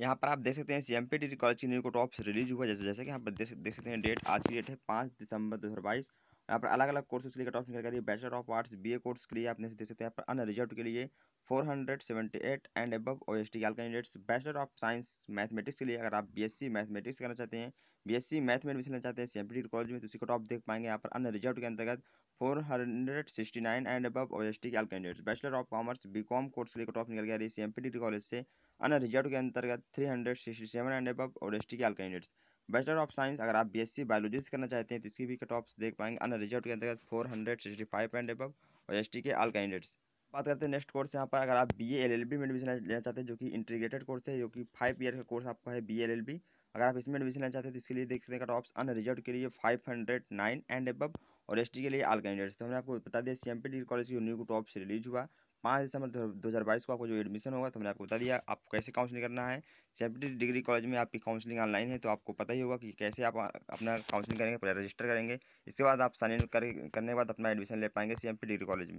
यहाँ पर आप देख सकते हैं C M P D college की न्यू को रिलीज हुआ जैसे जैसे कि यहाँ पर देख सकते हैं डेट आज की डेट है पाँच दिसंबर दो हज़ार बाईस यहाँ पर अलग अलग कोर्सेज के लिए टॉप निकल कर bachelor of arts B A course के लिए आप देख सकते हैं यहाँ पर अनरिजर्व के लिए four hundred seventy eight and above O S T candidates bachelor of science mathematics के लिए अगर आप बी एस सी मैथमेटिक्स करना चाहते हैं बी एस सी मैथ में एडमिशन लेना चाहते हैं सी एम पी कॉलेज में तो उसी का टॉप देख पाएंगे यहाँ पर अनरिजर्व के अंतर्गत four hundred sixty nine and above O S T candidates bachelor of commerce B com course के लिए टॉप निकल गया C M P D college से अन्य रिजल्ट के अंतर्गत three hundred sixty seven and above और एस के आल कैंडिडेट्स बैचलर ऑफ साइंस अगर आप बीएससी बायोलॉजी से करना चाहते हैं तो इसकी भी कट ऑफ्स देख पाएंगे अन्य रिजल्ट के अंतर्गत four hundred sixty five and above और एस के आल कैंडिडेट्स बात करते हैं नेक्स्ट कोर्स यहाँ पर अगर आप बी एल एल बी में एडमिशन लेना चाहते हैं जो कि इंटीग्रेटेड कोर्स है जो कि फाइव ईयर का कोर्स आपका है बी एल एल बी अगर आप इसमें एडमिशन लेना चाहते हैं तो इसके लिए देख सकते हैं कट ऑफ्स अन रिजल्ट के लिए five hundred nine and above और एस के लिए आल कैंडिडेट्स तो हमने आपको बता दिया C M P D college की न्यू टॉप रिलीज हुआ पाँच दिसंबर दो हज़ार बाईस को आपको जो एडमिशन होगा तो हमने आपको बता दिया आपको कैसे काउंसलिंग करना है सेवेंटी डिग्री कॉलेज में आपकी काउंसलिंग ऑनलाइन है तो आपको पता ही होगा कि कैसे आप अपना काउंसलिंग करेंगे पहले रजिस्टर करेंगे इसके बाद आप साइन इन करने के बाद अपना एडमिशन ले पाएंगे सी डिग्री कॉलेज में